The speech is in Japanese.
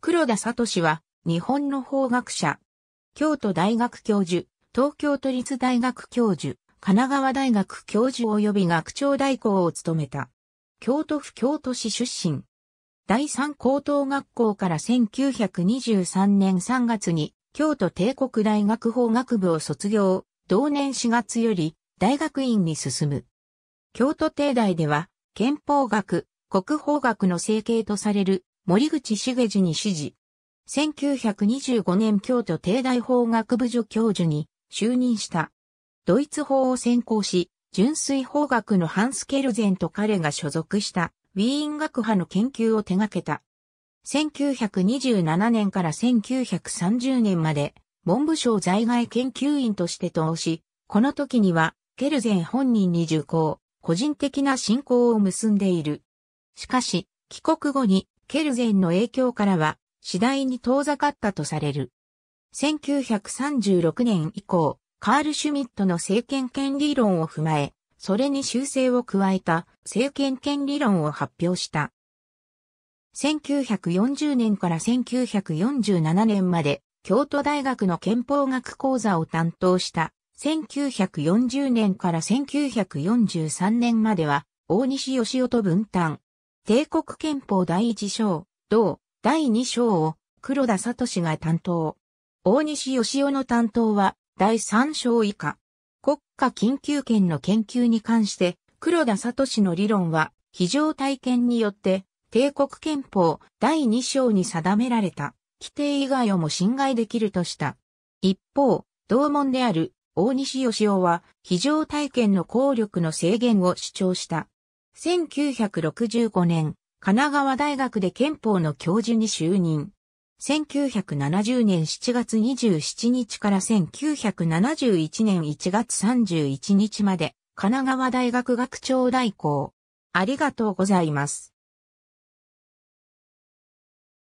黒田聡は、日本の法学者。京都大学教授、東京都立大学教授、神奈川大学教授及び学長代行を務めた。京都府京都市出身。第三高等学校から1923年3月に京都帝国大学法学部を卒業、同年4月より大学院に進む。京都帝大では憲法学、国法学の成形とされる森口茂次に指示。1925年京都帝大法学部助教授に就任した。ドイツ法を専攻し、純粋法学のハンス・ケルゼンと彼が所属したウィーン学派の研究を手掛けた。1927年から1930年まで文部省在外研究員として投資、この時にはケルゼン本人に受講、個人的な信仰を結んでいる。しかし、帰国後にケルゼンの影響からは次第に遠ざかったとされる。1936年以降、カール・シュミットの政権権理論を踏まえ、それに修正を加えた政権権理論を発表した。1940年から1947年まで京都大学の憲法学講座を担当した1940年から1943年までは大西義夫と分担、帝国憲法第一章、同、第二章を黒田聡が担当。大西義雄の担当は第三章以下。国家緊急権の研究に関して黒田聡の理論は非常体験によって帝国憲法第2章に定められた規定以外をも侵害できるとした。一方、同門である大西義雄は非常体験の効力の制限を主張した。1965年、神奈川大学で憲法の教授に就任。1970年7月27日から1971年1月31日まで、神奈川大学学長代行。ありがとうございます。